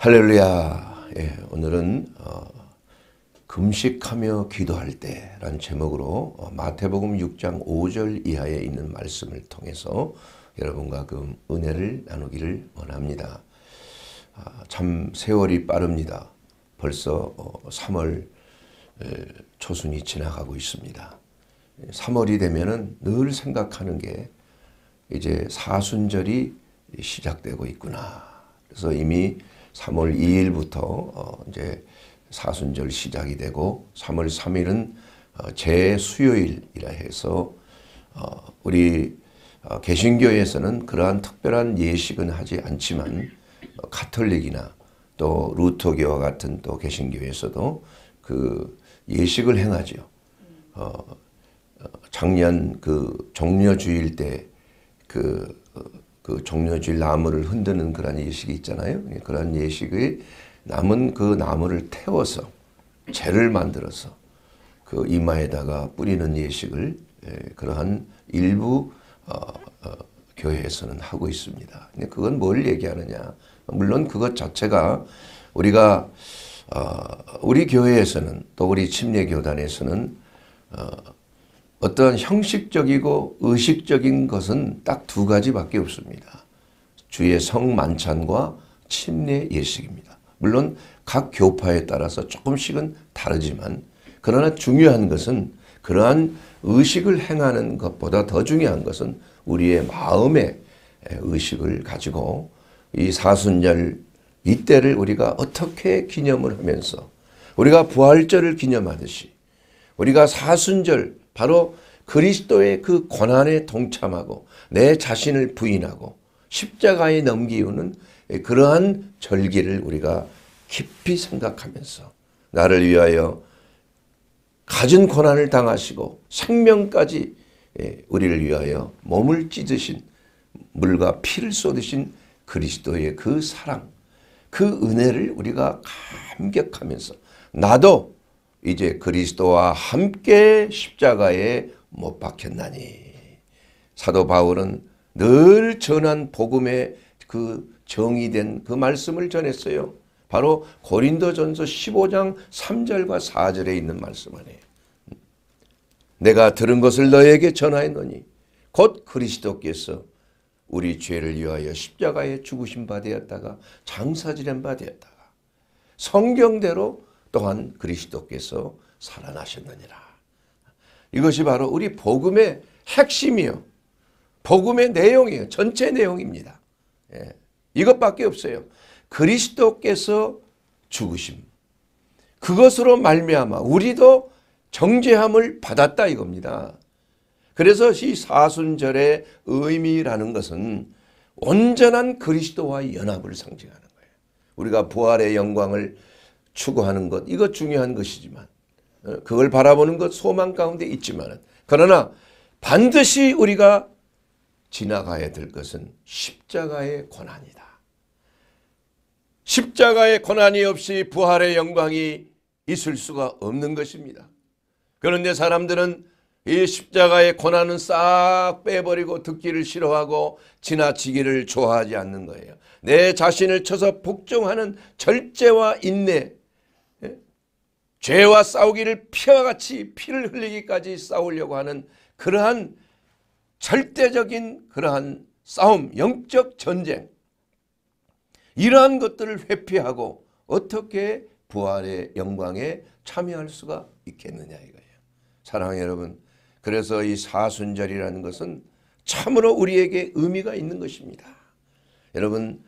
할렐루야. 예, 오늘은 어, 금식하며 기도할 때라는 제목으로 어, 마태복음 6장 5절 이하에 있는 말씀을 통해서 여러분과 그 은혜를 나누기를 원합니다. 아, 참 세월이 빠릅니다. 벌써 어, 3월 초순이 지나가고 있습니다. 3월이 되면은 늘 생각하는 게 이제 사순절이 시작되고 있구나. 그래서 이미 3월 2일부터 어 이제 사순절 시작이 되고 3월 3일은 어 제수요일이라 해서 어 우리 어 개신교에서는 그러한 특별한 예식은 하지 않지만 어 카톨릭이나 또 루터교와 같은 또 개신교에서도 그 예식을 행하죠어 어, 작년 그 종려 주일 때그 그 종려줄 나무를 흔드는 그런 예식이 있잖아요. 예, 그런 예식의 남은 그 나무를 태워서 재를 만들어서 그 이마에다가 뿌리는 예식을 예, 그러한 일부 어, 어, 교회에서는 하고 있습니다. 그건 뭘 얘기하느냐? 물론 그것 자체가 우리가 어, 우리 교회에서는 또 우리 침례 교단에서는 어떤 형식적이고 의식적인 것은 딱 두 가지밖에 없습니다. 주의 성만찬과 침례 예식입니다. 물론 각 교파에 따라서 조금씩은 다르지만 그러나 중요한 것은 그러한 의식을 행하는 것보다 더 중요한 것은 우리의 마음의 의식을 가지고 이 사순절 이때를 우리가 어떻게 기념을 하면서 우리가 부활절을 기념하듯이 우리가 사순절 바로 그리스도의 그 고난에 동참하고 내 자신을 부인하고 십자가에 넘기우는 그러한 절기를 우리가 깊이 생각하면서 나를 위하여 가진 고난을 당하시고 생명까지 예, 우리를 위하여 몸을 찢으신 물과 피를 쏟으신 그리스도의 그 사랑, 그 은혜를 우리가 감격하면서 나도 이제 그리스도와 함께 십자가에 못 박혔나니 사도 바울은 늘 전한 복음의 그 정의된 그 말씀을 전했어요. 바로 고린도전서 15장 3절과 4절에 있는 말씀 아니에요. 내가 들은 것을 너에게 전하였노니 곧 그리스도께서 우리 죄를 위하여 십자가에 죽으신 바 되었다가 장사지낸 바 되었다가 성경대로 또한 그리스도께서 살아나셨느니라. 이것이 바로 우리 복음의 핵심이요. 복음의 내용이에요. 전체 내용입니다. 예. 이것밖에 없어요. 그리스도께서 죽으심. 그것으로 말미암아 우리도 정죄함을 받았다 이겁니다. 그래서 이 사순절의 의미라는 것은 온전한 그리스도와 연합을 상징하는 거예요. 우리가 부활의 영광을 추구하는 것 이것 중요한 것이지만 어, 그걸 바라보는 것 소망 가운데 있지만 그러나 반드시 우리가 지나가야 될 것은 십자가의 고난이다. 십자가의 고난이 없이 부활의 영광이 있을 수가 없는 것입니다. 그런데 사람들은 이 십자가의 고난은 싹 빼버리고 듣기를 싫어하고 지나치기를 좋아하지 않는 거예요. 내 자신을 쳐서 복종하는 절제와 인내 죄와 싸우기를 피와 같이 피를 흘리기까지 싸우려고 하는 그러한 절대적인 그러한 싸움, 영적 전쟁 이러한 것들을 회피하고 어떻게 부활의 영광에 참여할 수가 있겠느냐 이거예요. 사랑하는 여러분 그래서 이 사순절이라는 것은 참으로 우리에게 의미가 있는 것입니다. 여러분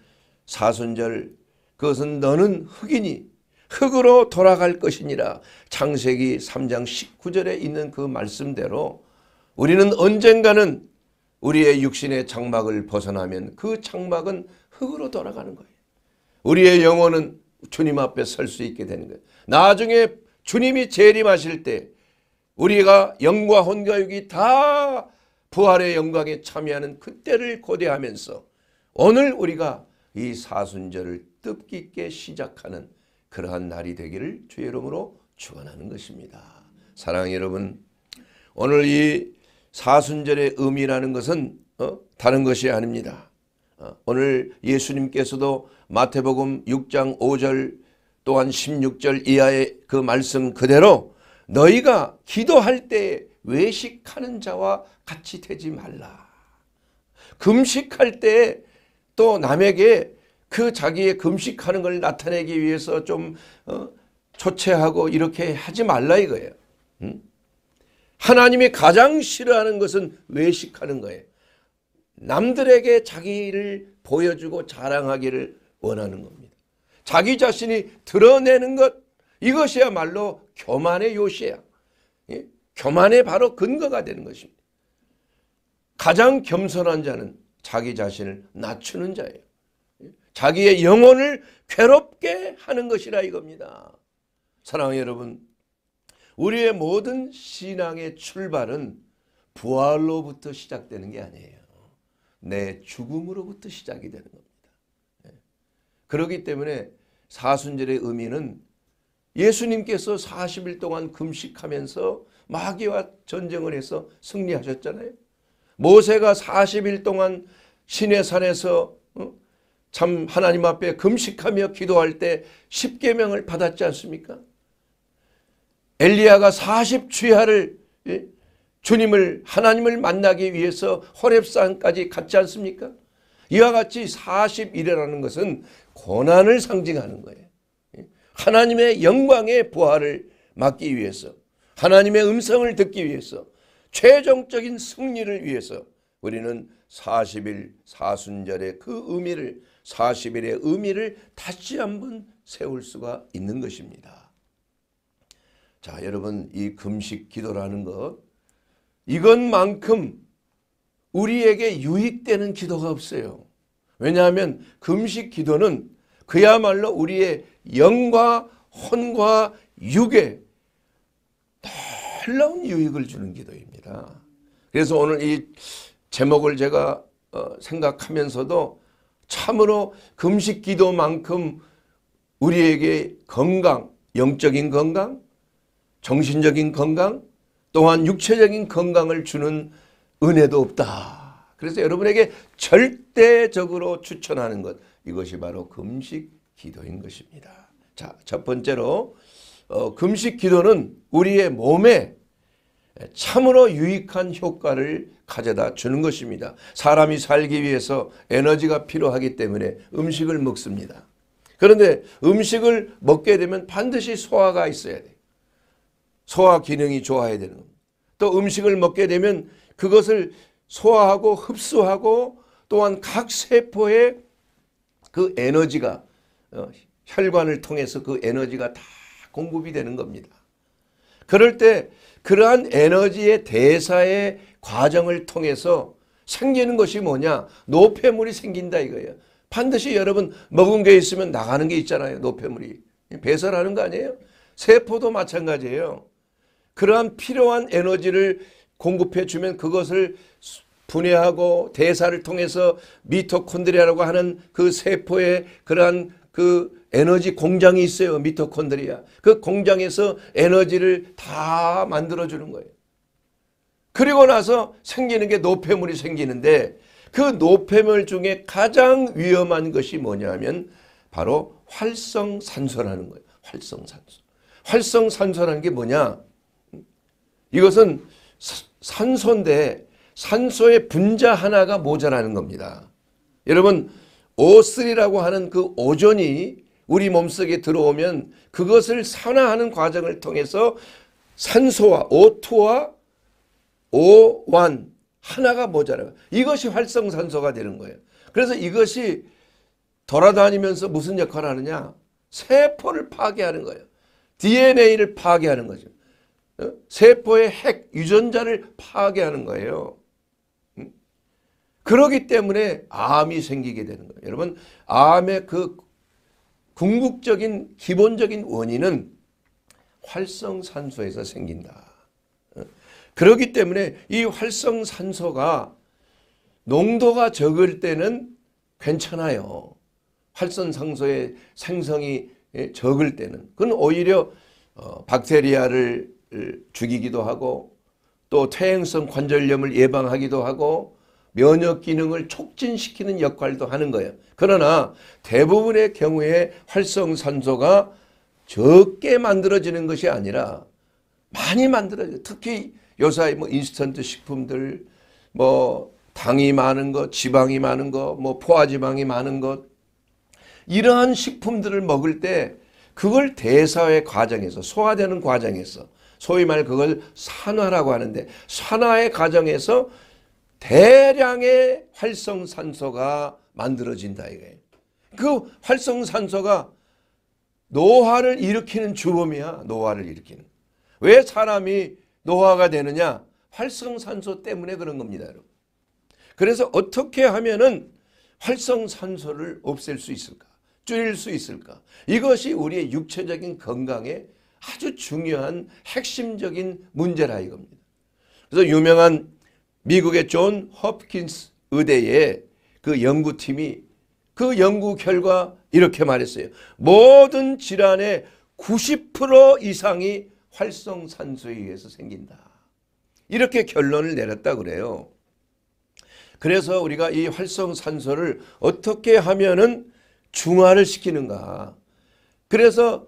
사순절 그것은 너는 흑인이 흙으로 돌아갈 것이니라 창세기 3장 19절에 있는 그 말씀대로 우리는 언젠가는 우리의 육신의 장막을 벗어나면 그 장막은 흙으로 돌아가는 거예요. 우리의 영혼은 주님 앞에 설 수 있게 되는 거예요. 나중에 주님이 재림하실 때 우리가 영과 혼과 육이 다 부활의 영광에 참여하는 그때를 고대하면서 오늘 우리가 이 사순절을 뜻깊게 시작하는 그러한 날이 되기를 주의 이름으로 축원하는 것입니다. 사랑 여러분, 오늘 이 사순절의 의미라는 것은 어? 다른 것이 아닙니다. 어? 오늘 예수님께서도 마태복음 6장 5절 또한 16절 이하의 그 말씀 그대로 너희가 기도할 때 외식하는 자와 같이 되지 말라. 금식할 때 또 남에게 그 자기의 금식하는 걸 나타내기 위해서 좀 어, 초췌하고 이렇게 하지 말라 이거예요. 하나님이 가장 싫어하는 것은 외식하는 거예요. 남들에게 자기를 보여주고 자랑하기를 원하는 겁니다. 자기 자신이 드러내는 것 이것이야말로 교만의 요시야. 예? 교만의 바로 근거가 되는 것입니다. 가장 겸손한 자는 자기 자신을 낮추는 자예요. 자기의 영혼을 괴롭게 하는 것이라 이겁니다. 사랑하는 여러분, 우리의 모든 신앙의 출발은 부활로부터 시작되는 게 아니에요. 내 죽음으로부터 시작이 되는 겁니다. 예. 그렇기 때문에 사순절의 의미는 예수님께서 40일 동안 금식하면서 마귀와 전쟁을 해서 승리하셨잖아요. 모세가 40일 동안 신의 산에서 참 하나님 앞에 금식하며 기도할 때 십계명을 받았지 않습니까? 엘리야가 40취하를 예? 주님을 하나님을 만나기 위해서 호렙산까지 갔지 않습니까? 이와 같이 40일이라는 것은 고난을 상징하는 거예요. 예? 하나님의 영광의 부활을 막기 위해서 하나님의 음성을 듣기 위해서 최종적인 승리를 위해서 우리는 40일 사순절의 그 의미를 40일의 의미를 다시 한번 세울 수가 있는 것입니다. 자 여러분 이 금식 기도라는 것 이것만큼 우리에게 유익되는 기도가 없어요. 왜냐하면 금식 기도는 그야말로 우리의 영과 혼과 육에 놀라운 유익을 주는 기도입니다. 그래서 오늘 이 제목을 제가 어, 생각하면서도 참으로 금식 기도만큼 우리에게 건강, 영적인 건강, 정신적인 건강, 또한 육체적인 건강을 주는 은혜도 없다. 그래서 여러분에게 절대적으로 추천하는 것 이것이 바로 금식 기도인 것입니다. 자, 첫 번째로 어, 금식 기도는 우리의 몸에 참으로 유익한 효과를 가져다 주는 것입니다. 사람이 살기 위해서 에너지가 필요하기 때문에 음식을 먹습니다. 그런데 음식을 먹게 되면 반드시 소화가 있어야 돼요. 소화 기능이 좋아야 되는 겁니다. 또 음식을 먹게 되면 그것을 소화하고 흡수하고 또한 각 세포에 그 에너지가 어, 혈관을 통해서 그 에너지가 다 공급이 되는 겁니다. 그럴 때 그러한 에너지의 대사의 과정을 통해서 생기는 것이 뭐냐? 노폐물이 생긴다 이거예요. 반드시 여러분 먹은 게 있으면 나가는 게 있잖아요. 노폐물이. 배설하는 거 아니에요? 세포도 마찬가지예요. 그러한 필요한 에너지를 공급해 주면 그것을 분해하고 대사를 통해서 미토콘드리아라고 하는 그 세포의 그러한 그 에너지 공장이 있어요. 미토콘드리아. 그 공장에서 에너지를 다 만들어주는 거예요. 그리고 나서 생기는 게 노폐물이 생기는데 그 노폐물 중에 가장 위험한 것이 뭐냐면 바로 활성산소라는 거예요. 활성산소. 활성산소라는 게 뭐냐? 이것은 산소인데 산소의 분자 하나가 모자라는 겁니다. 여러분 O3라고 하는 그 오존이 우리 몸속에 들어오면 그것을 산화하는 과정을 통해서 산소와 O2와 O1 하나가 모자라. 이것이 활성산소가 되는 거예요. 그래서 이것이 돌아다니면서 무슨 역할을 하느냐? 세포를 파괴하는 거예요. DNA를 파괴하는 거죠. 어? 세포의 핵 유전자를 파괴하는 거예요. 음? 그러기 때문에 암이 생기게 되는 거예요. 여러분 암의 그 궁극적인 기본적인 원인은 활성산소에서 생긴다. 어? 그렇기 때문에 이 활성산소가 농도가 적을 때는 괜찮아요. 활성산소의 생성이 예, 적을 때는 그건 오히려 어, 박테리아를 죽이기도 하고 또 퇴행성 관절염을 예방하기도 하고 면역 기능을 촉진시키는 역할도 하는 거예요. 그러나 대부분의 경우에 활성산소가 적게 만들어지는 것이 아니라 많이 만들어져요. 특히 요사이 뭐 인스턴트 식품들, 뭐 당이 많은 것, 지방이 많은 것, 뭐 포화지방이 많은 것 이러한 식품들을 먹을 때 그걸 대사의 과정에서 소화되는 과정에서 소위 말 그걸 산화라고 하는데 산화의 과정에서 대량의 활성산소가 만들어진다 이거예요. 그 활성산소가 노화를 일으키는 주범이야. 노화를 일으키는. 왜 사람이 노화가 되느냐? 활성산소 때문에 그런 겁니다. 여러분. 그래서 어떻게 하면은 활성산소를 없앨 수 있을까? 줄일 수 있을까? 이것이 우리의 육체적인 건강에 아주 중요한 핵심적인 문제라 이겁니다. 그래서 유명한 미국의 존 허프킨스 의대의 그 연구팀이 그 연구 결과 이렇게 말했어요. 모든 질환의 90% 이상이 활성산소에 의해서 생긴다. 이렇게 결론을 내렸다 그래요. 그래서 우리가 이 활성산소를 어떻게 하면은 중화를 시키는가. 그래서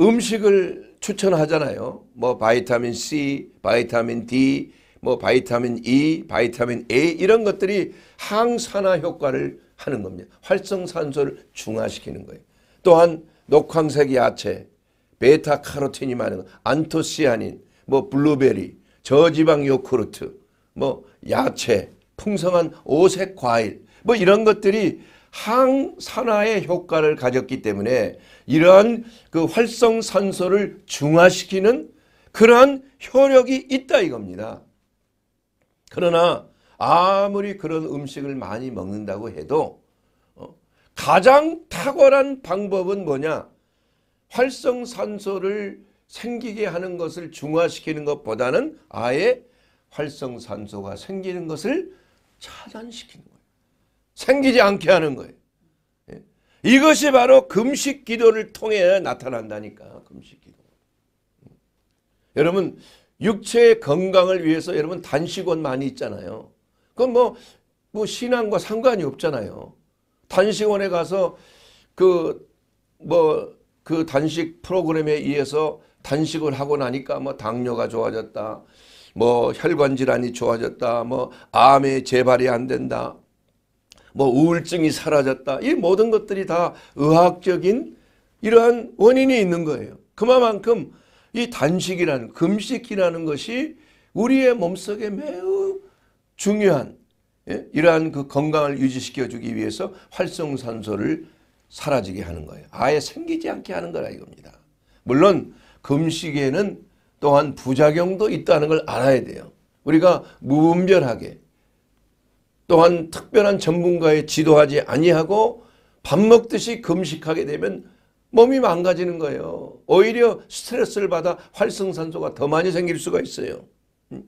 음식을 추천하잖아요. 뭐 바이타민 C, 바이타민 D, 뭐 바이타민 E, 바이타민 A 이런 것들이 항산화 효과를 하는 겁니다. 활성산소를 중화시키는 거예요. 또한 녹황색 야채, 베타카로틴이 많은 안토시아닌, 뭐 블루베리, 저지방 요크루트뭐 야채, 풍성한 오색 과일 뭐 이런 것들이 항산화의 효과를 가졌기 때문에 이러한 그 활성산소를 중화시키는 그러한 효력이 있다 이겁니다. 그러나 아무리 그런 음식을 많이 먹는다고 해도 어? 가장 탁월한 방법은 뭐냐? 활성산소를 생기게 하는 것을 중화시키는 것보다는 아예 활성산소가 생기는 것을 차단시키는 거예요. 생기지 않게 하는 거예요. 예? 이것이 바로 금식 기도를 통해 나타난다니까. 금식 기도. 예. 여러분 육체의 건강을 위해서 여러분 단식원 많이 있잖아요. 그건 뭐, 뭐 신앙과 상관이 없잖아요. 단식원에 가서 그, 뭐, 그 단식 프로그램에 의해서 단식을 하고 나니까 뭐 당뇨가 좋아졌다. 뭐 혈관 질환이 좋아졌다. 뭐 암의 재발이 안 된다. 뭐 우울증이 사라졌다. 이 모든 것들이 다 의학적인 이러한 원인이 있는 거예요. 그만큼 이 단식이라는 금식이라는 것이 우리의 몸속에 매우 중요한 예? 이러한 그 건강을 유지시켜주기 위해서 활성산소를 사라지게 하는 거예요. 아예 생기지 않게 하는 거라 이겁니다. 물론 금식에는 또한 부작용도 있다는 걸 알아야 돼요. 우리가 무분별하게 또한 특별한 전문가의 지도하지 아니하고 밥 먹듯이 금식하게 되면 몸이 망가지는 거예요. 오히려 스트레스를 받아 활성산소가 더 많이 생길 수가 있어요. 음?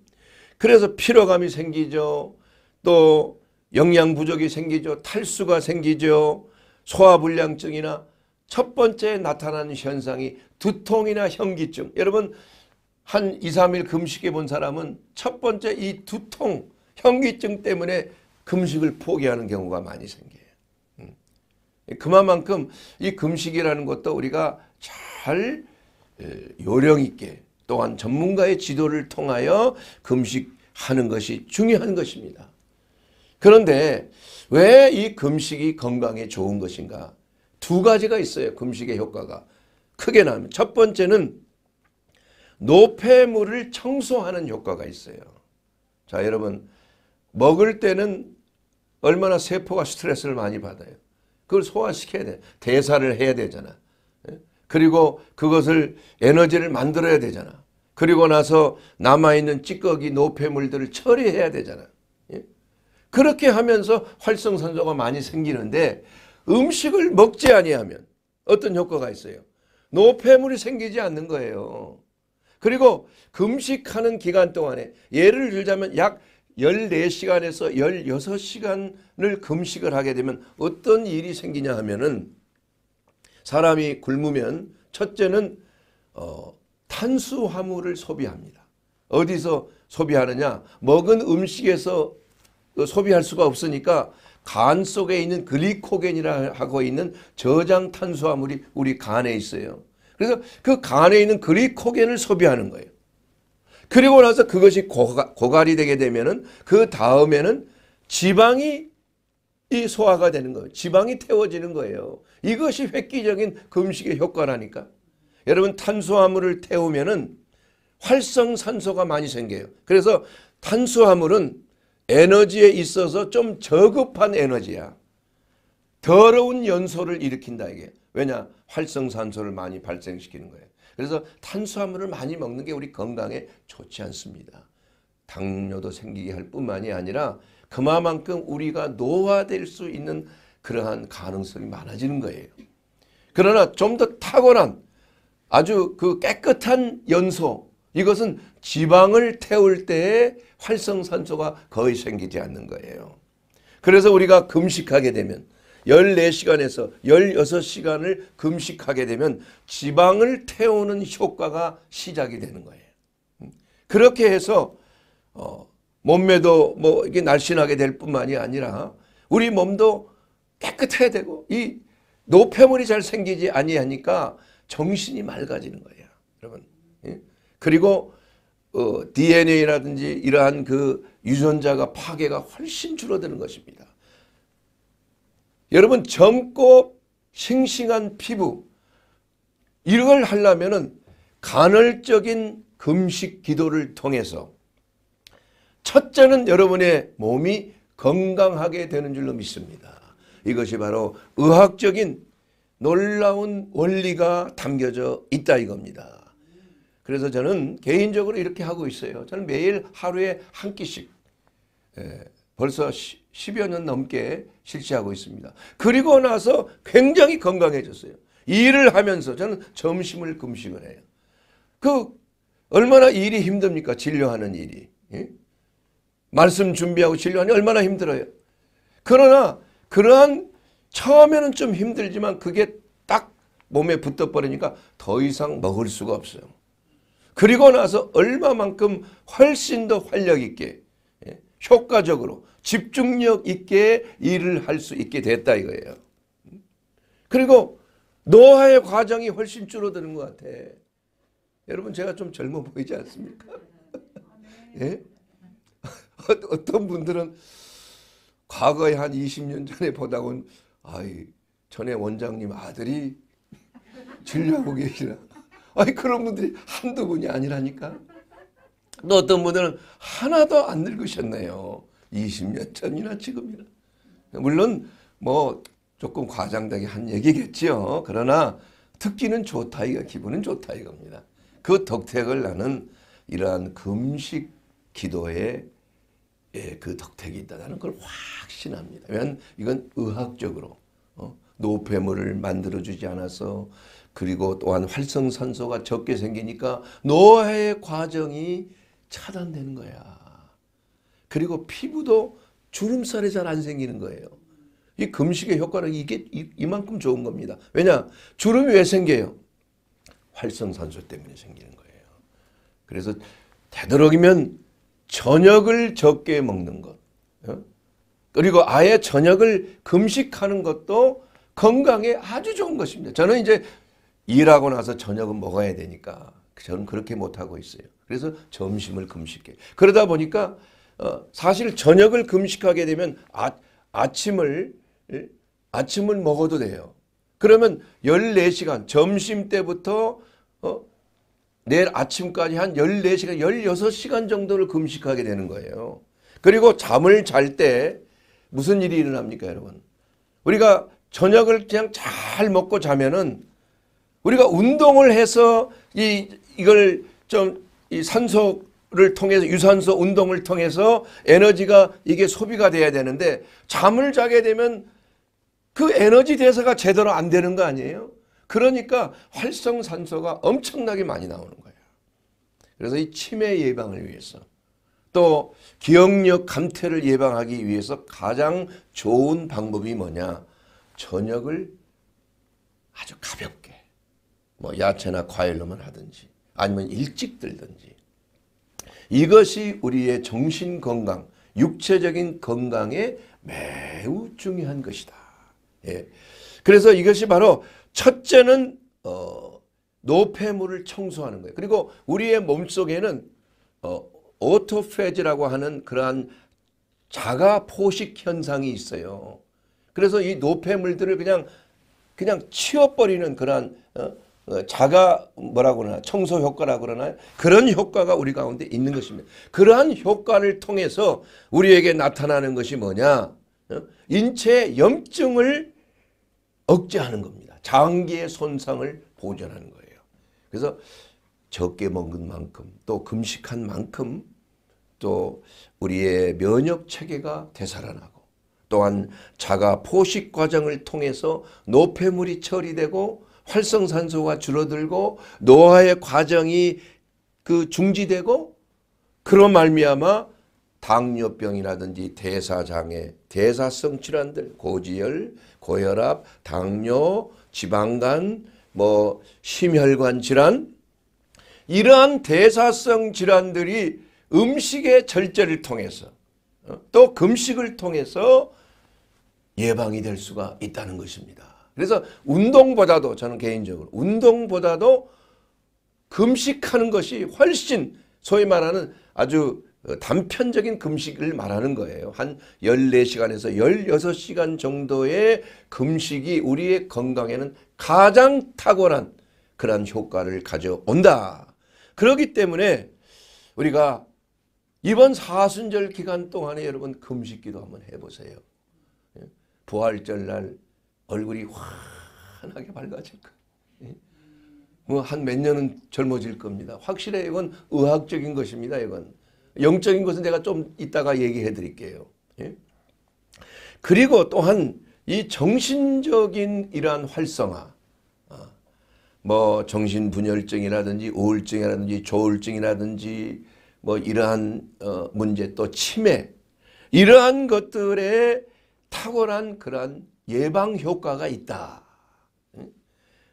그래서 피로감이 생기죠. 또 영양 부족이 생기죠. 탈수가 생기죠. 소화불량증이나 첫 번째 나타나는 현상이 두통이나 현기증. 여러분 한 2, 3일 금식해 본 사람은 첫 번째 이 두통, 현기증 때문에 금식을 포기하는 경우가 많이 생겨요. 그만큼 이 금식이라는 것도 우리가 잘 요령 있게 또한 전문가의 지도를 통하여 금식하는 것이 중요한 것입니다. 그런데 왜 이 금식이 건강에 좋은 것인가? 두 가지가 있어요. 금식의 효과가 크게 나면 첫 번째는 노폐물을 청소하는 효과가 있어요. 자 여러분 먹을 때는 얼마나 세포가 스트레스를 많이 받아요. 그걸 소화시켜야 돼. 대사를 해야 되잖아. 예? 그리고 그것을 에너지를 만들어야 되잖아. 그리고 나서 남아있는 찌꺼기 노폐물들을 처리해야 되잖아. 예? 그렇게 하면서 활성산소가 많이 생기는데 음식을 먹지 아니하면 어떤 효과가 있어요? 노폐물이 생기지 않는 거예요. 그리고 금식하는 기간 동안에 예를 들자면 약 14시간에서 16시간을 금식을 하게 되면 어떤 일이 생기냐 하면은 사람이 굶으면 첫째는 어, 탄수화물을 소비합니다. 어디서 소비하느냐? 먹은 음식에서 소비할 수가 없으니까 간 속에 있는 글리코겐이라 하고 있는 저장 탄수화물이 우리 간에 있어요. 그래서 그 간에 있는 글리코겐을 소비하는 거예요. 그리고 나서 그것이 고가, 고갈이 되게 되면은 그 다음에는 지방이 이 소화가 되는 거예요. 지방이 태워지는 거예요. 이것이 획기적인 금식의 효과라니까. 여러분 탄수화물을 태우면은 활성산소가 많이 생겨요. 그래서 탄수화물은 에너지에 있어서 좀 저급한 에너지야. 더러운 연소를 일으킨다 이게. 왜냐? 활성산소를 많이 발생시키는 거예요. 그래서 탄수화물을 많이 먹는 게 우리 건강에 좋지 않습니다. 당뇨도 생기게 할 뿐만이 아니라 그만큼 우리가 노화될 수 있는 그러한 가능성이 많아지는 거예요. 그러나 좀 더 탁월한 아주 그 깨끗한 연소 이것은 지방을 태울 때에 활성산소가 거의 생기지 않는 거예요. 그래서 우리가 금식하게 되면 14시간에서 16시간을 금식하게 되면 지방을 태우는 효과가 시작이 되는 거예요. 음. 그렇게 해서 어, 몸매도 뭐 이게 날씬하게 될 뿐만이 아니라 우리 몸도 깨끗해야 되고 이 노폐물이 잘 생기지 아니하니까 정신이 맑아지는 거예요. 여러분. 예? 그리고 어, DNA라든지 이러한 그 유전자가 파괴가 훨씬 줄어드는 것입니다. 여러분 젊고 싱싱한 피부 이걸 하려면은 간헐적인 금식 기도를 통해서 첫째는 여러분의 몸이 건강하게 되는 줄로 믿습니다. 이것이 바로 의학적인 놀라운 원리가 담겨져 있다 이겁니다. 그래서 저는 개인적으로 이렇게 하고 있어요. 저는 매일 하루에 한 끼씩 예, 벌써 10여 년 넘게 실시하고 있습니다. 그리고 나서 굉장히 건강해졌어요. 일을 하면서 저는 점심을 금식을 해요. 그 얼마나 일이 힘듭니까? 진료하는 일이. 예? 말씀 준비하고 진료하니 얼마나 힘들어요. 그러나 그러한 처음에는 좀 힘들지만 그게 딱 몸에 붙어버리니까 더 이상 먹을 수가 없어요. 그리고 나서 얼마만큼 훨씬 더 활력 있게 예? 효과적으로 집중력 있게 일을 할 수 있게 됐다 이거예요. 그리고 노화의 과정이 훨씬 줄어드는 것 같아. 여러분 제가 좀 젊어 보이지 않습니까? 예? 어떤 분들은 과거에 한 20년 전에 보다 본 아이 전에 원장님 아들이 진료하고 계시나 아니 그런 분들이 한두 분이 아니라니까 또 어떤 분들은 하나도 안 늙으셨네요 20년 전이나 지금이나. 물론 뭐 조금 과장되게 한 얘기겠지요. 그러나 듣기는 좋다 이거 기분은 좋다 이겁니다. 그 덕택을 나는 이러한 금식 기도에 예, 그 덕택이 있다는 걸 확신합니다. 왜냐면 이건 의학적으로 어, 노폐물을 만들어주지 않아서 그리고 또한 활성산소가 적게 생기니까 노화의 과정이 차단되는 거야. 그리고 피부도 주름살이 잘 안 생기는 거예요. 이 금식의 효과는 이게 이, 만큼 좋은 겁니다. 왜냐? 주름이 왜 생겨요? 활성산소 때문에 생기는 거예요. 그래서 되도록이면 저녁을 적게 먹는 것. 어? 그리고 아예 저녁을 금식하는 것도 건강에 아주 좋은 것입니다. 저는 이제 일하고 나서 저녁은 먹어야 되니까 저는 그렇게 못하고 있어요. 그래서 점심을 금식해 그러다 보니까 어, 사실 저녁을 금식하게 되면 아, 아침을 예, 아침을 먹어도 돼요. 그러면 14시간 점심 때부터 어, 내일 아침까지 한 14시간 16시간 정도를 금식하게 되는 거예요. 그리고 잠을 잘 때 무슨 일이 일어납니까 여러분? 우리가 저녁을 그냥 잘 먹고 자면은 우리가 운동을 해서 이 이걸 좀 이 산소 를 통해서 유산소 운동을 통해서 에너지가 이게 소비가 돼야 되는데 잠을 자게 되면 그 에너지 대사가 제대로 안 되는 거 아니에요? 그러니까 활성산소가 엄청나게 많이 나오는 거예요. 그래서 이 치매 예방을 위해서 또 기억력 감퇴를 예방하기 위해서 가장 좋은 방법이 뭐냐? 저녁을 아주 가볍게 뭐 야채나 과일 로만 하든지 아니면 일찍 들든지 이것이 우리의 정신 건강, 육체적인 건강에 매우 중요한 것이다. 예. 그래서 이것이 바로 첫째는 어, 노폐물을 청소하는 거예요. 그리고 우리의 몸속에는 어, 오토페지라고 하는 그러한 자가 포식 현상이 있어요. 그래서 이 노폐물들을 그냥 그냥 치워버리는 그러한 어, 어, 자가 뭐라 그러나 청소 효과라 그러나요? 그런 효과가 우리 가운데 있는 것입니다. 그러한 효과를 통해서 우리에게 나타나는 것이 뭐냐? 어? 인체 염증을 억제하는 겁니다. 장기의 손상을 보존하는 거예요. 그래서 적게 먹은 만큼 또 금식한 만큼 또 우리의 면역 체계가 되살아나고 또한 자가 포식 과정을 통해서 노폐물이 처리되고 활성산소가 줄어들고 노화의 과정이 그 중지되고 그런 말미암아 당뇨병이라든지 대사장애, 대사성 질환들, 고지혈, 고혈압, 당뇨, 지방간, 뭐 심혈관 질환 이러한 대사성 질환들이 음식의 절제를 통해서 어, 또 금식을 통해서 예방이 될 수가 있다는 것입니다. 그래서 운동보다도 저는 개인적으로 운동보다도 금식하는 것이 훨씬 소위 말하는 아주 어, 단편적인 금식을 말하는 거예요. 한 14시간에서 16시간 정도의 금식이 우리의 건강에는 가장 탁월한 그런 효과를 가져온다. 그렇기 때문에 우리가 이번 사순절 기간 동안에 여러분 금식기도 한번 해보세요. 예? 부활절날 얼굴이 환하게 밝아질 거예요. 예? 뭐한 몇 년은 젊어질 겁니다. 확실해 이건 의학적인 것입니다. 이건 영적인 것은 내가 좀 이따가 얘기해 드릴게요. 예? 그리고 또한 이 정신적인 이러한 활성화 아, 뭐 정신분열증이라든지 우울증이라든지 조울증이라든지 뭐 이러한 어, 문제 또 치매 이러한 것들에 탁월한 그러한 예방 효과가 있다.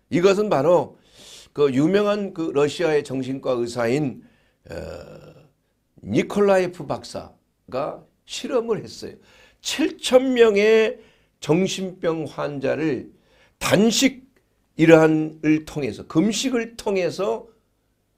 이것은 바로 그 유명한 그 러시아의 정신과 의사인 어, 니콜라이프 박사가 실험을 했어요. 7천 명의 정신병 환자를 단식 이러한을 통해서 금식을 통해서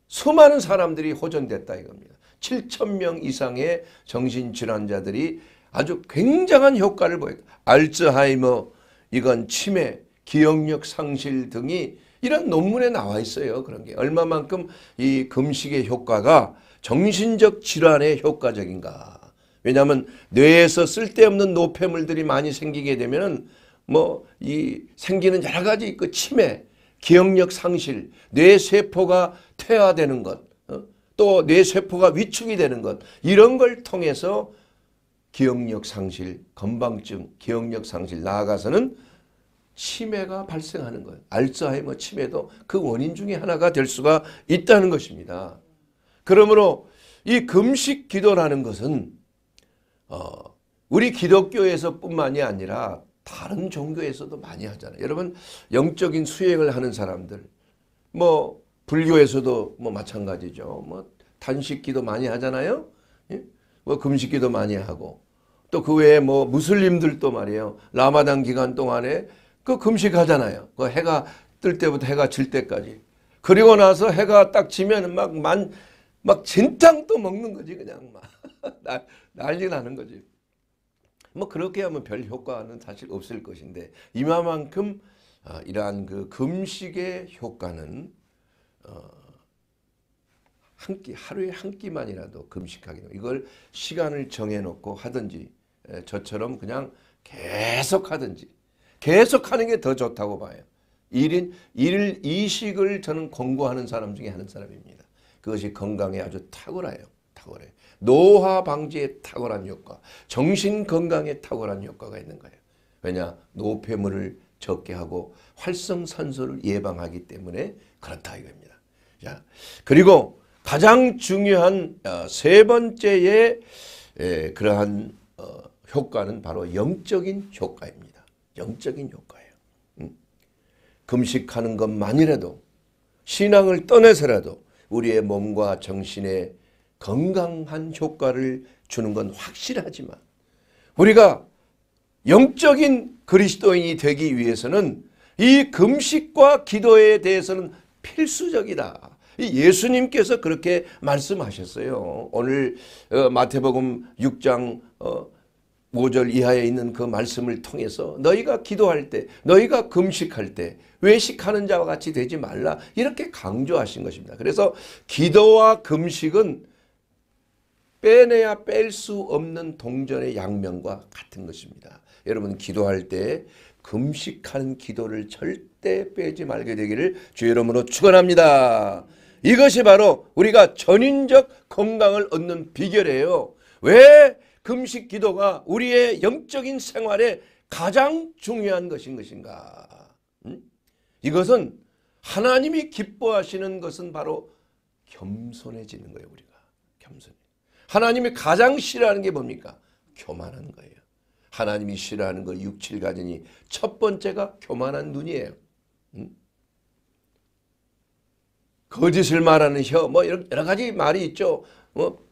수많은 사람들이 호전됐다 이겁니다. 7천 명 이상의 정신질환자들이 아주 굉장한 효과를 보였다. 알츠하이머, 이건 치매, 기억력 상실 등이 이런 논문에 나와 있어요. 그런 게 얼마만큼 이 금식의 효과가 정신적 질환에 효과적인가. 왜냐하면 뇌에서 쓸데없는 노폐물들이 많이 생기게 되면 뭐 이 생기는 여러 가지 그 치매, 기억력 상실, 뇌세포가 퇴화되는 것, 어? 또 뇌세포가 위축이 되는 것 이런 걸 통해서 기억력 상실, 건방증, 기억력 상실 나아가서는 치매가 발생하는 거예요. 알츠하이머 치매도 그 원인 중에 하나가 될 수가 있다는 것입니다. 그러므로 이 금식 기도라는 것은 어, 우리 기독교에서뿐만이 아니라 다른 종교에서도 많이 하잖아요. 여러분 영적인 수행을 하는 사람들 뭐 불교에서도 뭐 마찬가지죠. 뭐 단식기도 많이 하잖아요. 뭐 금식기도 많이 하고 또 그 외에 뭐 무슬림들도 말이에요. 라마단 기간 동안에 그 금식하잖아요. 그 해가 뜰 때부터 해가 질 때까지. 그리고 나서 해가 딱 지면 막 만, 막 진탕 또 먹는 거지 그냥 막 난, 난리 나는 거지. 뭐 그렇게 하면 별 효과는 사실 없을 것인데 이마만큼 아, 이러한 그 금식의 효과는 어, 한 끼, 하루에 한 끼만이라도 금식하기도 이걸 시간을 정해놓고 하든지 저처럼 그냥 계속 하든지 계속 하는 게 더 좋다고 봐요. 일인 일 이식을 저는 권고하는 사람 중에 하는 사람입니다. 그것이 건강에 아주 탁월해요. 탁월해. 노화 방지에 탁월한 효과, 정신 건강에 탁월한 효과가 있는 거예요. 왜냐? 노폐물을 적게 하고 활성산소를 예방하기 때문에 그렇다 이겁니다. 자, 그리고 가장 중요한 어, 세 번째의 그러한 어, 효과는 바로 영적인 효과입니다. 영적인 효과예요. 음. 금식하는 것만이라도 신앙을 떠나서라도 우리의 몸과 정신에 건강한 효과를 주는 건 확실하지만 우리가 영적인 그리스도인이 되기 위해서는 이 금식과 기도에 대해서는 필수적이다. 예수님께서 그렇게 말씀하셨어요. 오늘 어, 마태복음 6장 5절 어, 이하에 있는 그 말씀을 통해서 너희가 기도할 때 너희가 금식할 때 외식하는 자와 같이 되지 말라 이렇게 강조하신 것입니다. 그래서 기도와 금식은 빼내야 뺄 수 없는 동전의 양면과 같은 것입니다. 여러분 기도할 때 금식하는 기도를 절대 빼지 말게 되기를 주의 이름으로 축원합니다. 이것이 바로 우리가 전인적 건강을 얻는 비결이에요. 왜 금식 기도가 우리의 영적인 생활에 가장 중요한 것인 것인가? 음? 이것은 하나님이 기뻐하시는 것은 바로 겸손해지는 거예요, 우리가. 겸손. 하나님이 가장 싫어하는 게 뭡니까? 교만한 거예요. 하나님이 싫어하는 걸 육칠 가지니 첫 번째가 교만한 눈이에요. 음? 거짓을 말하는 혀, 뭐 여러 가지 말이 있죠. 뭐,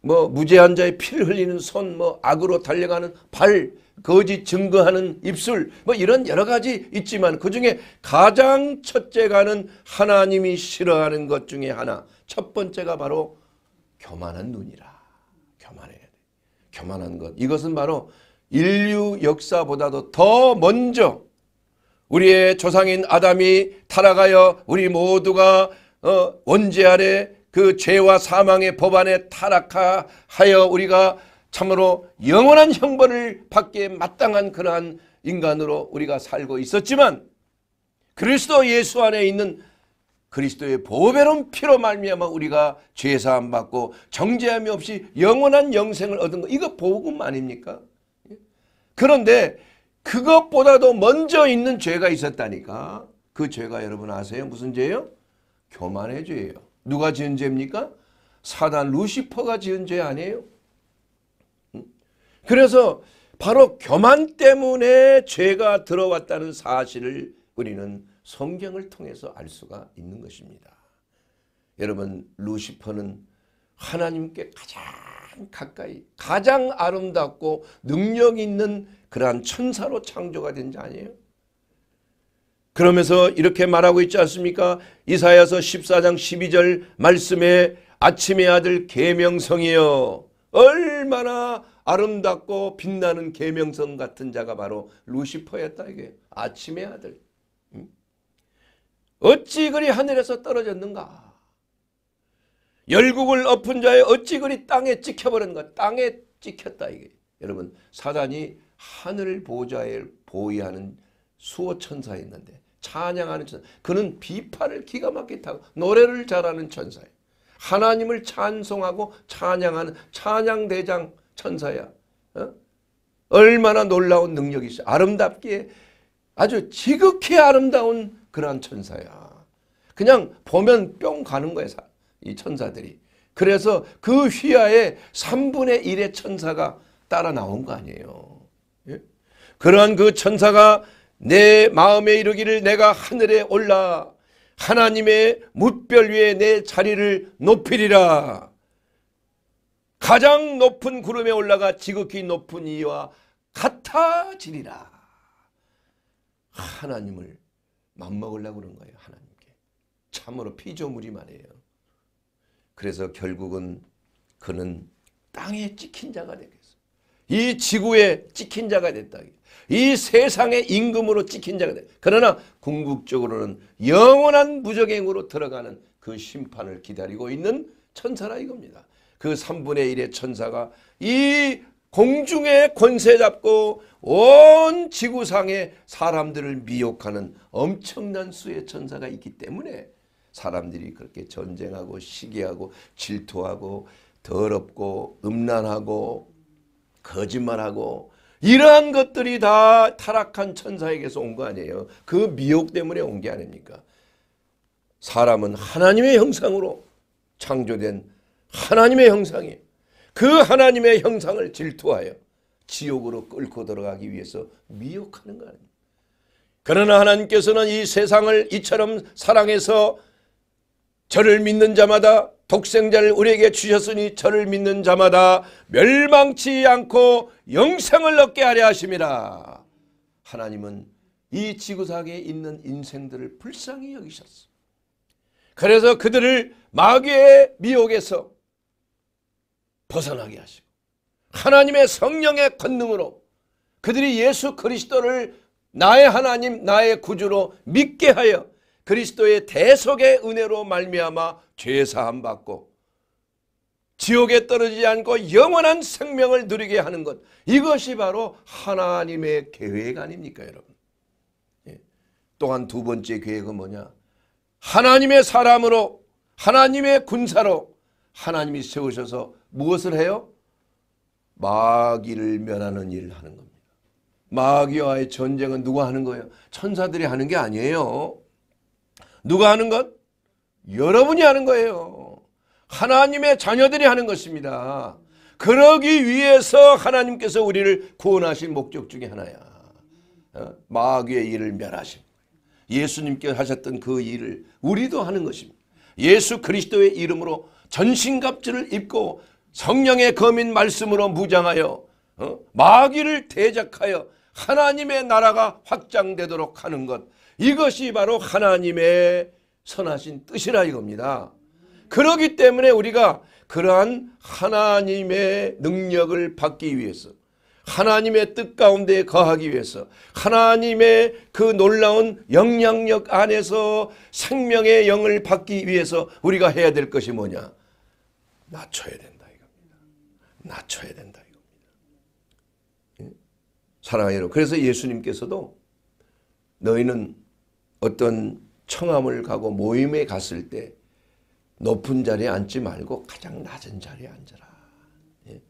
뭐 무죄한 자의 피를 흘리는 손, 뭐 악으로 달려가는 발, 거짓 증거하는 입술, 뭐 이런 여러 가지 있지만 그 중에 가장 첫째가는 하나님이 싫어하는 것 중에 하나, 첫 번째가 바로 교만한 눈이라. 교만해야 돼. 교만한 것. 이것은 바로 인류 역사보다도 더 먼저 우리의 조상인 아담이 타락하여 우리 모두가 어, 원죄 아래 그 죄와 사망의 법안에 타락하여 우리가 참으로 영원한 형벌을 받게 마땅한 그러한 인간으로 우리가 살고 있었지만 그리스도 예수 안에 있는 그리스도의 보배로운 피로 말미암아 우리가 죄사함 받고 정죄함이 없이 영원한 영생을 얻은 것 이거 복음 아닙니까? 그런데 그것보다도 먼저 있는 죄가 있었다니까. 그 죄가 여러분 아세요? 무슨 죄요? 예 교만의 죄예요. 누가 지은 죄입니까? 사단 루시퍼가 지은 죄 아니에요? 그래서 바로 교만 때문에 죄가 들어왔다는 사실을 우리는 성경을 통해서 알 수가 있는 것입니다. 여러분 루시퍼는 하나님께 가장 가까이 가장 아름답고 능력 있는 그러한 천사로 창조가 된 자 아니에요? 그러면서 이렇게 말하고 있지 않습니까? 이사야서 14장 12절 말씀에 아침의 아들 계명성이여 얼마나 아름답고 빛나는 계명성 같은 자가 바로 루시퍼였다 이게 아침의 아들 어찌 그리 하늘에서 떨어졌는가 열국을 엎은 자의 어찌 그리 땅에 찍혀버린 것 땅에 찍혔다 이게 여러분 사단이 하늘 보좌에 보위하는 수호 천사였는데 찬양하는 천사. 그는 비파를 기가 막히게 타고 노래를 잘하는 천사예요. 하나님을 찬송하고 찬양하는 찬양대장 천사야. 어? 얼마나 놀라운 능력이 있어. 아름답게 아주 지극히 아름다운 그러한 천사야. 그냥 보면 뿅 가는 거야. 이 천사들이. 그래서 그 휘하에 3분의 1의 천사가 따라 나온 거 아니에요. 그러한 그 천사가 내 마음에 이르기를 내가 하늘에 올라 하나님의 무별 위에 내 자리를 높이리라. 가장 높은 구름에 올라가 지극히 높은 이와 같아지리라. 하나님을 맘먹으려고 그런 거예요. 하나님께. 참으로 피조물이 말이에요. 그래서 결국은 그는 땅에 찍힌 자가 되겠어. 이 지구에 찍힌 자가 됐다. 이 세상의 임금으로 찍힌 자가 돼. 그러나 궁극적으로는 영원한 무적행으로 들어가는 그 심판을 기다리고 있는 천사라 이겁니다. 그 3분의 1의 천사가 이 공중에 권세 잡고 온 지구상에 사람들을 미혹하는 엄청난 수의 천사가 있기 때문에 사람들이 그렇게 전쟁하고 시기하고 질투하고 더럽고 음란하고 거짓말하고 이러한 것들이 다 타락한 천사에게서 온 거 아니에요. 그 미혹 때문에 온 게 아닙니까? 사람은 하나님의 형상으로 창조된 하나님의 형상이그 하나님의 형상을 질투하여 지옥으로 끌고 들어가기 위해서 미혹하는 거 아닙니까? 그러나 하나님께서는 이 세상을 이처럼 사랑해서 저를 믿는 자마다 독생자를 우리에게 주셨으니 저를 믿는 자마다 멸망치 않고 영생을 얻게 하려 하심이라. 하나님은 이 지구상에 있는 인생들을 불쌍히 여기셨어. 그래서 그들을 마귀의 미혹에서 벗어나게 하시고 하나님의 성령의 권능으로 그들이 예수 그리스도를 나의 하나님 나의 구주로 믿게 하여 그리스도의 대속의 은혜로 말미암아 죄 사함 받고 지옥에 떨어지지 않고 영원한 생명을 누리게 하는 것 이것이 바로 하나님의 계획 아닙니까 여러분 예. 또한 두 번째 계획은 뭐냐 하나님의 사람으로 하나님의 군사로 하나님이 세우셔서 무엇을 해요? 마귀를 면하는 일을 하는 겁니다. 마귀와의 전쟁은 누가 하는 거예요? 천사들이 하는 게 아니에요. 누가 하는 것? 여러분이 하는 거예요. 하나님의 자녀들이 하는 것입니다. 그러기 위해서 하나님께서 우리를 구원하신 목적 중에 하나야. 어? 마귀의 일을 멸하신 예수님께 하셨던 그 일을 우리도 하는 것입니다. 예수 그리스도의 이름으로 전신갑주를 입고 성령의 검인 말씀으로 무장하여 어? 마귀를 대적하여 하나님의 나라가 확장되도록 하는 것 이것이 바로 하나님의 선하신 뜻이라 이겁니다. 그러기 때문에 우리가 그러한 하나님의 능력을 받기 위해서 하나님의 뜻 가운데 거하기 위해서 하나님의 그 놀라운 영향력 안에서 생명의 영을 받기 위해서 우리가 해야 될 것이 뭐냐? 낮춰야 된다 이겁니다. 낮춰야 된다 이겁니다. 예? 사랑하는 여러분 그래서 예수님께서도 너희는 어떤 청함을 가고 모임에 갔을 때 높은 자리에 앉지 말고 가장 낮은 자리에 앉아라. 예.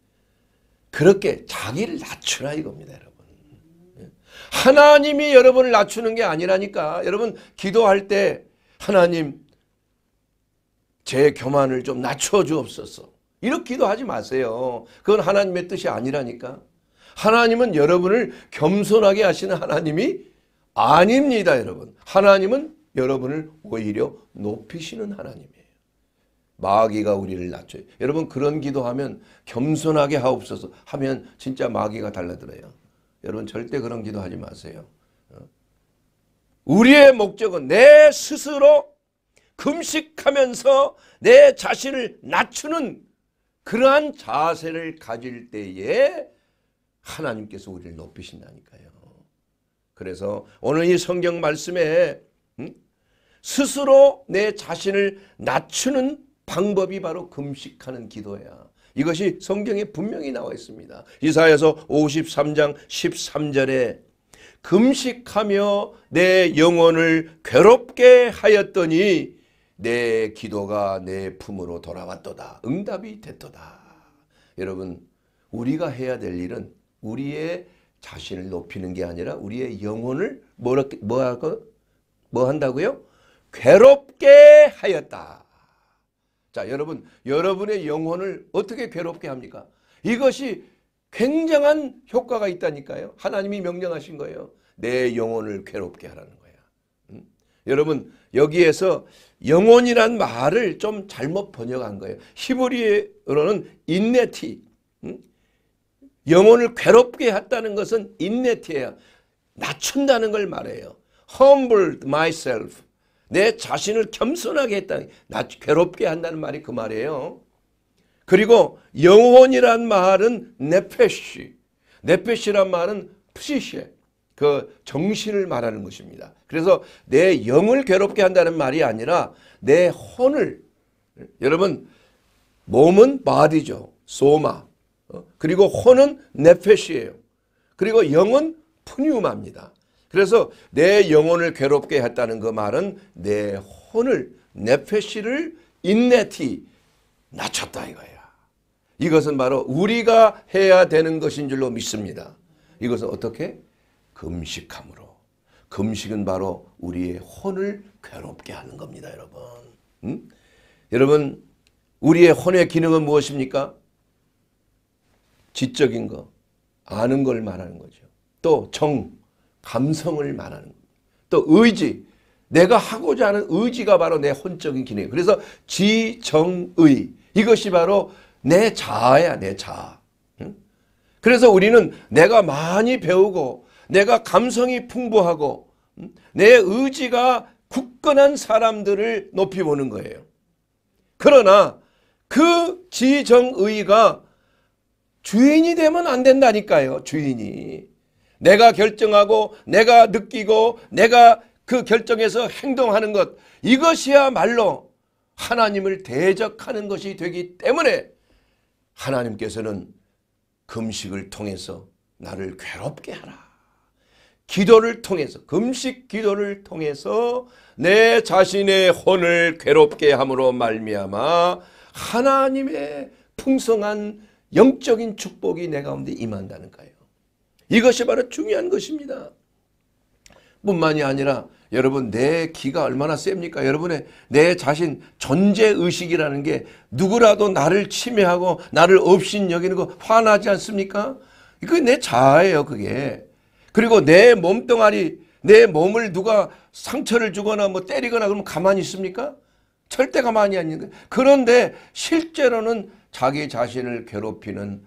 그렇게 자기를 낮추라 이겁니다, 여러분. 예. 하나님이 여러분을 낮추는 게 아니라니까. 여러분 기도할 때 하나님 제 교만을 좀 낮춰 주옵소서. 이렇게 기도하지 마세요. 그건 하나님의 뜻이 아니라니까. 하나님은 여러분을 겸손하게 하시는 하나님이 아닙니다, 여러분. 하나님은 여러분을 오히려 높이시는 하나님이에요. 마귀가 우리를 낮춰요. 여러분 그런 기도하면 겸손하게 하옵소서 하면 진짜 마귀가 달라들어요. 여러분 절대 그런 기도하지 마세요. 어? 우리의 목적은 내 스스로 금식하면서 내 자신을 낮추는 그러한 자세를 가질 때에 하나님께서 우리를 높이신다니까요. 그래서 오늘 이 성경 말씀에 음? 스스로 내 자신을 낮추는 방법이 바로 금식하는 기도야. 이것이 성경에 분명히 나와 있습니다. 이사야서 53장 13절에 금식하며 내 영혼을 괴롭게 하였더니 내 기도가 내 품으로 돌아왔도다. 응답이 됐도다. 여러분 우리가 해야 될 일은 우리의 자신을 높이는 게 아니라 우리의 영혼을 뭐라, 뭐하고, 뭐 한다고요? 괴롭게 하였다. 자, 여러분, 여러분의 영혼을 어떻게 괴롭게 합니까? 이것이 굉장한 효과가 있다니까요. 하나님이 명령하신 거예요. 내 영혼을 괴롭게 하라는 거야. 음? 여러분, 여기에서 영혼이란 말을 좀 잘못 번역한 거예요. 히브리어로는 인네티, 음? 영혼을 괴롭게 했다는 것은 인내티에요. 낮춘다는 걸 말해요. humbled myself. 내 자신을 겸손하게 했다는, 나 괴롭게 한다는 말이 그 말이에요. 그리고 영혼이란 말은 네페시. 네페시란 말은 프시시에. 그 정신을 말하는 것입니다. 그래서 내 영을 괴롭게 한다는 말이 아니라 내 혼을 여러분 몸은 바디죠. 소마 어, 그리고 혼은 네페시예요. 그리고 영은 푸뉴마입니다. 그래서 내 영혼을 괴롭게 했다는 그 말은 내 혼을 네페시를 인네티 낮췄다 이거야. 이것은 바로 우리가 해야 되는 것인 줄로 믿습니다. 이것은 어떻게? 금식함으로. 금식은 바로 우리의 혼을 괴롭게 하는 겁니다, 여러분. 응? 음? 여러분, 우리의 혼의 기능은 무엇입니까? 지적인 거, 아는 걸 말하는 거죠. 또 정, 감성을 말하는 거예요. 또 의지, 내가 하고자 하는 의지가 바로 내 혼적인 기능. 그래서 지, 정, 의. 이것이 바로 내 자아야, 내 자아. 응? 그래서 우리는 내가 많이 배우고, 내가 감성이 풍부하고, 응? 내 의지가 굳건한 사람들을 높이 보는 거예요. 그러나 그 지정의가 주인이 되면 안 된다니까요. 주인이. 내가 결정하고 내가 느끼고 내가 그 결정에서 행동하는 것 이것이야말로 하나님을 대적하는 것이 되기 때문에 하나님께서는 금식을 통해서 나를 괴롭게 하라. 기도를 통해서 금식 기도를 통해서 내 자신의 혼을 괴롭게 함으로 말미암아 하나님의 풍성한 영적인 축복이 내 가운데 임한다는 거예요. 이것이 바로 중요한 것입니다. 뿐만이 아니라 여러분 내 기가 얼마나 셉니까? 여러분의 내 자신 존재의식이라는 게 누구라도 나를 침해하고 나를 업신여기는 거 화나지 않습니까? 그게 내 자아예요 그게. 그리고 내 몸뚱아리 내 몸을 누가 상처를 주거나 뭐 때리거나 그러면 가만히 있습니까? 절대 가만히 안 있는 거예요. 그런데 실제로는 자기 자신을 괴롭히는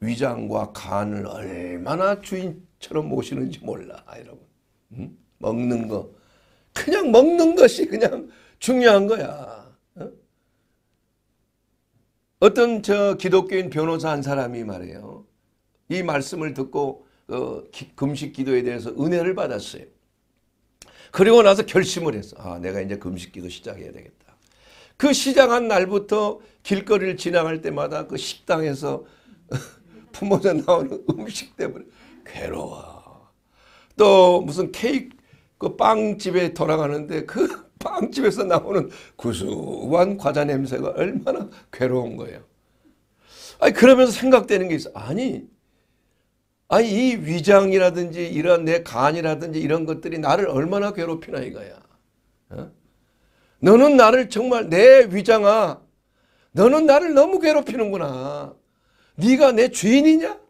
위장과 간을 얼마나 주인처럼 모시는지 몰라 여러분 음? 먹는 거 그냥 먹는 것이 그냥 중요한 거야 어? 어떤 저 기독교인 변호사 한 사람이 말이요이 말씀을 듣고 어, 기, 금식 기도에 대해서 은혜를 받았어요 그리고 나서 결심을 했어 아 내가 이제 금식 기도 시작해야 되겠다 그시작한 날부터 길거리를 지나갈 때마다 그 식당에서 품어져 나오는 음식 때문에 괴로워. 또 무슨 케이크 그 빵집에 돌아가는데 그 빵집에서 나오는 구수한 과자 냄새가 얼마나 괴로운 거예요. 아니 그러면서 생각되는 게 있어. 아니 아니 이 위장이라든지 이런 내 간이라든지 이런 것들이 나를 얼마나 괴롭히나 이거야. 어? 너는 나를 정말 내 위장아 너는 나를 너무 괴롭히는구나. 네가 내 주인이냐?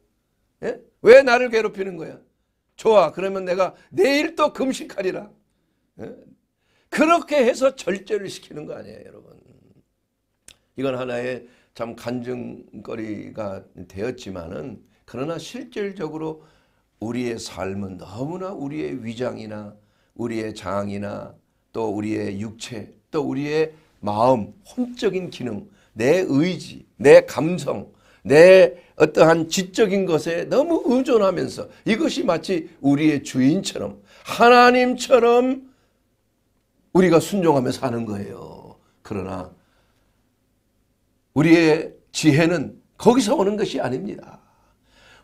예? 왜 나를 괴롭히는 거야? 좋아 그러면 내가 내일 또 금식하리라. 예? 그렇게 해서 절제를 시키는 거 아니에요 여러분. 이건 하나의 참 간증거리가 되었지만은 그러나 실질적으로 우리의 삶은 너무나 우리의 위장이나 우리의 장이나 또 우리의 육체 또 우리의 마음, 혼적인 기능, 내 의지, 내 감성, 내 어떠한 지적인 것에 너무 의존하면서 이것이 마치 우리의 주인처럼 하나님처럼 우리가 순종하며 사는 거예요. 그러나 우리의 지혜는 거기서 오는 것이 아닙니다.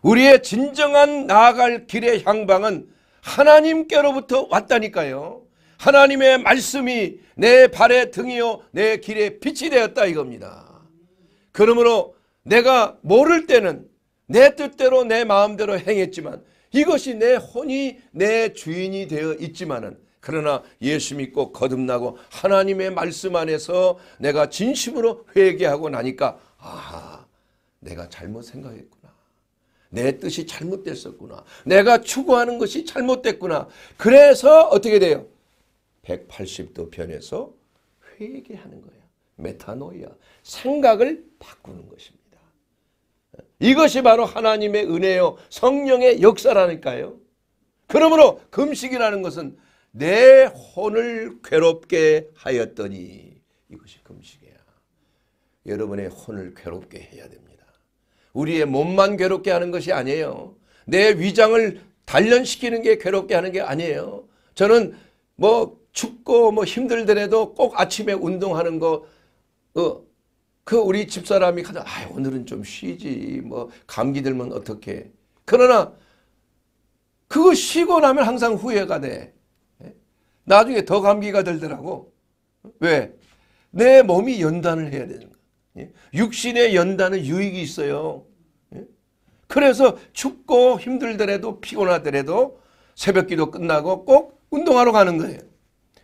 우리의 진정한 나아갈 길의 향방은 하나님께로부터 왔다니까요. 하나님의 말씀이 내 발의 등이요 내 길의 빛이 되었다 이겁니다. 그러므로 내가 모를 때는 내 뜻대로 내 마음대로 행했지만 이것이 내 혼이 내 주인이 되어 있지만은 그러나 예수 믿고 거듭나고 하나님의 말씀 안에서 내가 진심으로 회개하고 나니까 아 내가 잘못 생각했구나. 내 뜻이 잘못됐었구나. 내가 추구하는 것이 잘못됐구나. 그래서 어떻게 돼요? 180도 변해서 회개하는 거야. 메타노이아. 생각을 바꾸는 것입니다. 이것이 바로 하나님의 은혜요. 성령의 역사라니까요. 그러므로 금식이라는 것은 내 혼을 괴롭게 하였더니 이것이 금식이야. 여러분의 혼을 괴롭게 해야 됩니다. 우리의 몸만 괴롭게 하는 것이 아니에요. 내 위장을 단련시키는 게 괴롭게 하는 게 아니에요. 저는 뭐 춥고 뭐 힘들더라도 꼭 아침에 운동하는 거, 어, 그 우리 집사람이 가장, 아, 오늘은 좀 쉬지. 뭐, 감기 들면 어떻게. 그러나, 그거 쉬고 나면 항상 후회가 돼. 예? 나중에 더 감기가 들더라고. 왜? 내 몸이 연단을 해야 되는 거야. 예? 육신의 연단은 유익이 있어요. 예? 그래서 춥고 힘들더라도 피곤하더라도 새벽 기도 끝나고 꼭 운동하러 가는 거예요.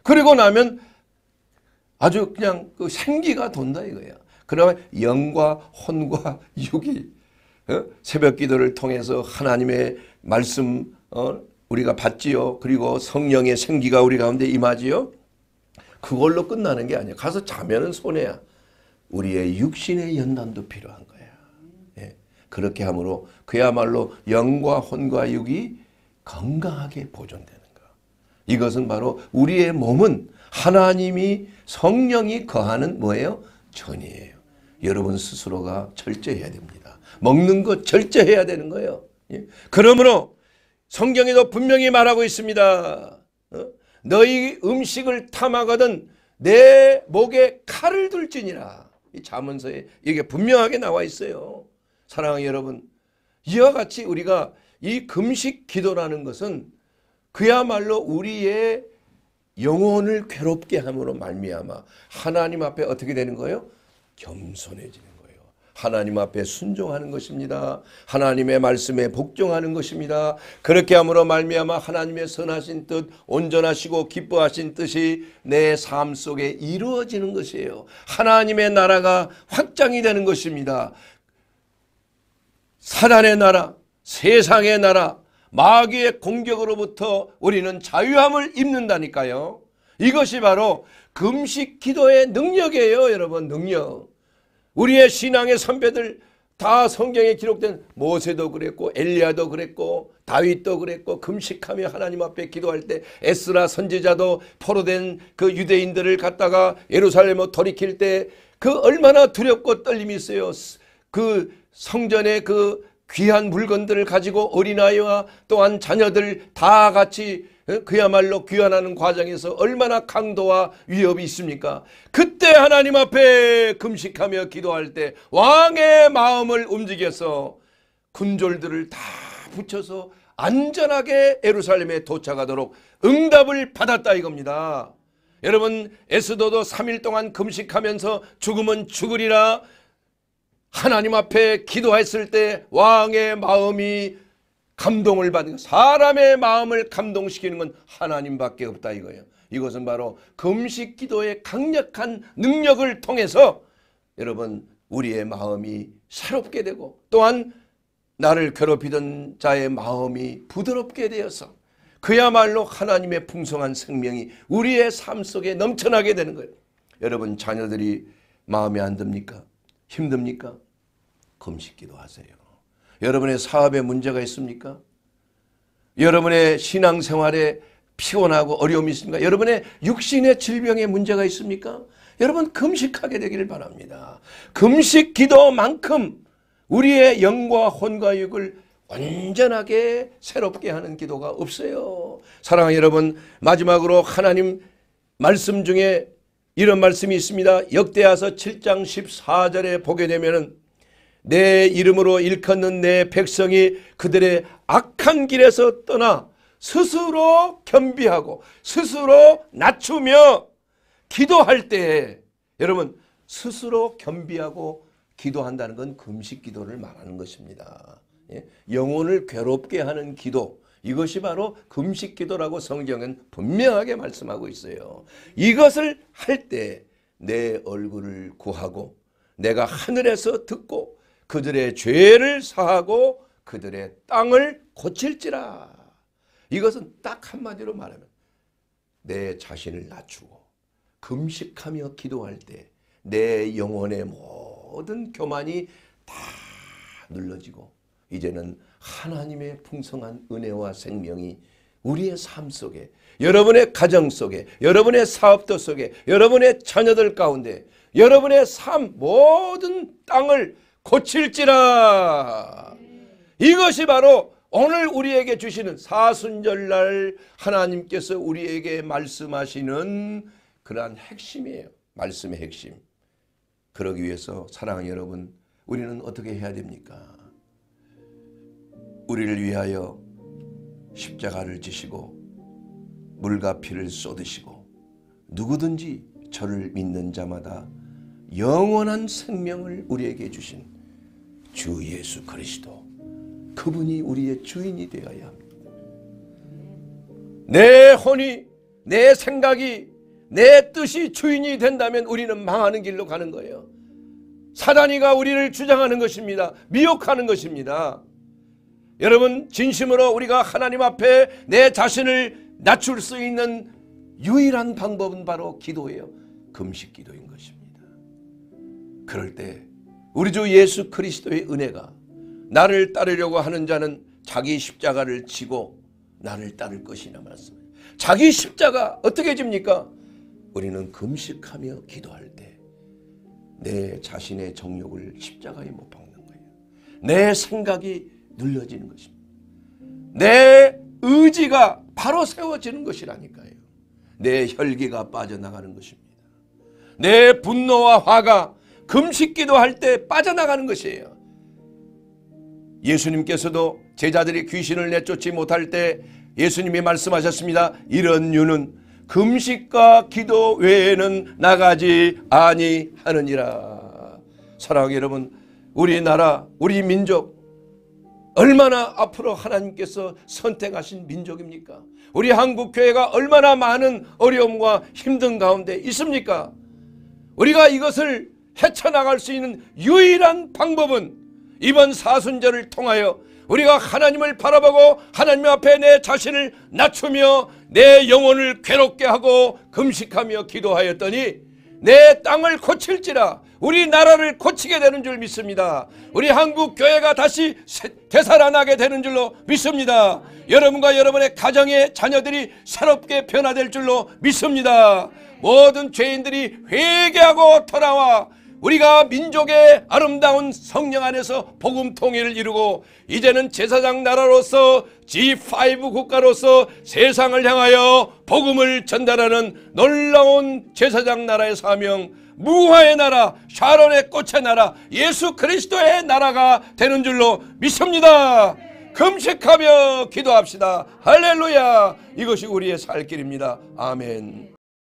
그리고 나면 아주 그냥 그 생기가 돈다 이거야. 그러면 영과 혼과 육이 어? 새벽 기도를 통해서 하나님의 말씀 어? 우리가 받지요. 그리고 성령의 생기가 우리 가운데 임하지요. 그걸로 끝나는 게 아니야. 가서 자면은 손해야. 우리의 육신의 연단도 필요한 거야. 예. 그렇게 함으로 그야말로 영과 혼과 육이 건강하게 보존되는 이것은 바로 우리의 몸은 하나님이 성령이 거하는 뭐예요? 전이에요. 여러분 스스로가 철저해야 됩니다. 먹는 거 철저해야 되는 거예요. 예? 그러므로 성경에도 분명히 말하고 있습니다. 어? 너희 음식을 탐하거든 내 목에 칼을 둘지니라. 이 자문서에 이게 분명하게 나와 있어요. 사랑하는 여러분, 이와 같이 우리가 이 금식 기도라는 것은 그야말로 우리의 영혼을 괴롭게 함으로 말미암아 하나님 앞에 어떻게 되는 거예요? 겸손해지는 거예요. 하나님 앞에 순종하는 것입니다. 하나님의 말씀에 복종하는 것입니다. 그렇게 함으로 말미암아 하나님의 선하신 뜻, 온전하시고 기뻐하신 뜻이 내 삶 속에 이루어지는 것이에요. 하나님의 나라가 확장이 되는 것입니다. 사단의 나라, 세상의 나라, 마귀의 공격으로부터 우리는 자유함을 입는다니까요. 이것이 바로 금식 기도의 능력이에요, 여러분. 능력. 우리의 신앙의 선배들 다 성경에 기록된 모세도 그랬고 엘리야도 그랬고 다윗도 그랬고 금식하며 하나님 앞에 기도할 때 에스라 선지자도 포로된 그 유대인들을 갖다가 예루살렘으 돌이킬 때 그 얼마나 두렵고 떨림이 있어요. 그 성전의 그 귀한 물건들을 가지고 어린아이와 또한 자녀들 다 같이 어, 그야말로 귀환하는 과정에서 얼마나 강도와 위협이 있습니까? 그때 하나님 앞에 금식하며 기도할 때 왕의 마음을 움직여서 군졸들을 다 붙여서 안전하게 에루살렘에 도착하도록 응답을 받았다 이겁니다. 여러분 에스도도 3일 동안 금식하면서 죽음은 죽으리라 하나님 앞에 기도했을 때 왕의 마음이 감동을 받는 사람의 마음을 감동시키는 건 하나님밖에 없다 이거예요. 이것은 바로 금식 그 기도의 강력한 능력을 통해서 여러분 우리의 마음이 새롭게 되고 또한 나를 괴롭히던 자의 마음이 부드럽게 되어서 그야말로 하나님의 풍성한 생명이 우리의 삶 속에 넘쳐나게 되는 거예요. 여러분 자녀들이 마음에 안 듭니까? 힘듭니까? 금식기도 하세요. 여러분의 사업에 문제가 있습니까? 여러분의 신앙생활에 피곤하고 어려움이 있습니까? 여러분의 육신의 질병에 문제가 있습니까? 여러분 금식하게 되기를 바랍니다. 금식 기도만큼 우리의 영과 혼과 육을 완전하게 새롭게 하는 기도가 없어요. 사랑하는 여러분 마지막으로 하나님 말씀 중에 이런 말씀이 있습니다. 역대하서 7장 14절에 보게 되면은 내 이름으로 일컫는 내 백성이 그들의 악한 길에서 떠나 스스로 겸비하고 스스로 낮추며 기도할 때에 여러분 스스로 겸비하고 기도한다는 건 금식 기도를 말하는 것입니다. 예? 영혼을 괴롭게 하는 기도 이것이 바로 금식 기도라고 성경은 분명하게 말씀하고 있어요. 이것을 할 때 내 얼굴을 구하고 내가 하늘에서 듣고 그들의 죄를 사하고 그들의 땅을 고칠지라. 이것은 딱 한마디로 말하면 내 자신을 낮추고 금식하며 기도할 때 내 영혼의 모든 교만이 다 눌러지고 이제는 하나님의 풍성한 은혜와 생명이 우리의 삶 속에 여러분의 가정 속에 여러분의 사업도 속에 여러분의 자녀들 가운데 여러분의 삶 모든 땅을 고칠지라 이것이 바로 오늘 우리에게 주시는 사순절날 하나님께서 우리에게 말씀하시는 그러한 핵심이에요. 말씀의 핵심. 그러기 위해서 사랑하는 여러분 우리는 어떻게 해야 됩니까? 우리를 위하여 십자가를 지시고 물과 피를 쏟으시고 누구든지 저를 믿는 자마다 영원한 생명을 우리에게 주신 주 예수 그리스도 그분이 우리의 주인이 되어야 합니다. 내 혼이 내 생각이 내 뜻이 주인이 된다면 우리는 망하는 길로 가는 거예요. 사단이가 우리를 주장하는 것입니다. 미혹하는 것입니다. 여러분 진심으로 우리가 하나님 앞에 내 자신을 낮출 수 있는 유일한 방법은 바로 기도예요. 금식 기도인 것입니다. 그럴 때 우리 주 예수 그리스도의 은혜가 나를 따르려고 하는 자는 자기 십자가를 지고 나를 따를 것이나 말씀 자기 십자가 어떻게 집니까? 우리는 금식하며 기도할 때 내 자신의 정욕을 십자가에 못 박는 거예요. 내 생각이 눌려지는 것입니다. 내 의지가 바로 세워지는 것이라니까요. 내 혈기가 빠져나가는 것입니다. 내 분노와 화가 금식기도 할 때 빠져나가는 것이에요. 예수님께서도 제자들이 귀신을 내쫓지 못할 때 예수님이 말씀하셨습니다. 이런 유는 금식과 기도 외에는 나가지 아니하느니라. 사랑하는 여러분, 우리나라, 우리 민족, 얼마나 앞으로 하나님께서 선택하신 민족입니까? 우리 한국 교회가 얼마나 많은 어려움과 힘든 가운데 있습니까? 우리가 이것을 헤쳐나갈 수 있는 유일한 방법은 이번 사순절을 통하여 우리가 하나님을 바라보고 하나님 앞에 내 자신을 낮추며 내 영혼을 괴롭게 하고 금식하며 기도하였더니 내 땅을 고칠지라 우리나라를 고치게 되는 줄 믿습니다. 우리 한국 교회가 다시 되살아나게 되는 줄로 믿습니다. 여러분과 여러분의 가정의 자녀들이 새롭게 변화될 줄로 믿습니다. 모든 죄인들이 회개하고 돌아와 우리가 민족의 아름다운 성령 안에서 복음 통일을 이루고 이제는 제사장 나라로서 G5 국가로서 세상을 향하여 복음을 전달하는 놀라운 제사장 나라의 사명 무화의 나라, 샤론의 꽃의 나라, 예수 그리스도의 나라가 되는 줄로 믿습니다. 금식하며 기도합시다. 할렐루야. 이것이 우리의 살 길입니다. 아멘.